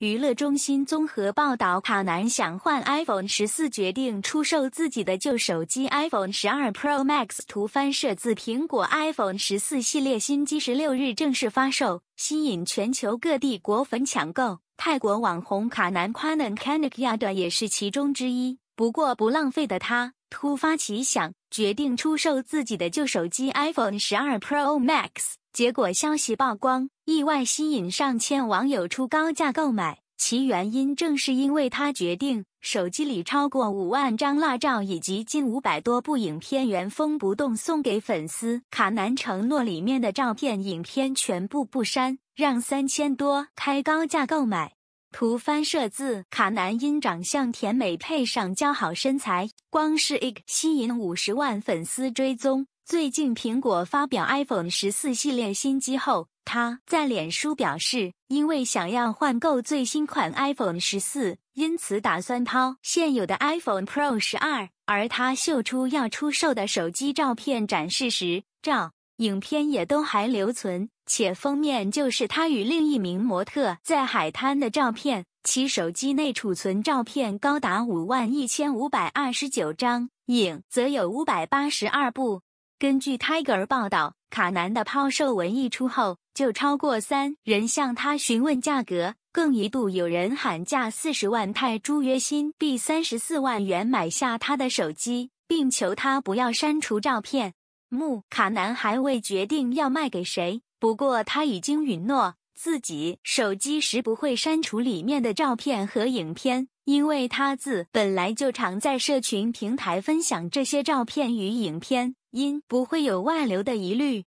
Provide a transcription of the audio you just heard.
娱乐中心综合报道：卡南想换 iPhone 十四，决定出售自己的旧手机 iPhone 十二 Pro Max。图翻摄自苹果 iPhone 十四系列新机十六日正式发售，吸引全球各地果粉抢购。泰国网红卡南 Kanukyan 的也是其中之一。不过不浪费的他，突发奇想，决定出售自己的旧手机 iPhone 十二 Pro Max。结果消息曝光，意外吸引上千网友出高价购买。其原因正是因为他决定手机里超过五万张辣照以及近五百多部影片原封不动送给粉丝。卡南承诺里面的照片、影片全部不删，让三千多开高价购买。图翻设字，卡南。因长相甜美，配上姣好身材，光是 e g 吸引五十万粉丝追踪。最近苹果发表 iPhone 十四系列新机后，他在脸书表示，因为想要换购最新款 iPhone 十四，因此打算抛现有的 iPhone Pro 十二。而他秀出要出售的手机照片展示时，照影片也都还留存，且封面就是他与另一名模特在海滩的照片。其手机内储存照片高达五万一千五百二十九张，影则有五百八十二部。根据 Tiger 报道，卡南的抛售文一出后，就超过三人向他询问价格，更一度有人喊价四十万泰铢约新币三十四万元买下他的手机，并求他不要删除照片。木卡南还未决定要卖给谁，不过他已经允诺自己手机时不会删除里面的照片和影片，因为他自本来就常在社群平台分享这些照片与影片。因不会有外流的疑虑。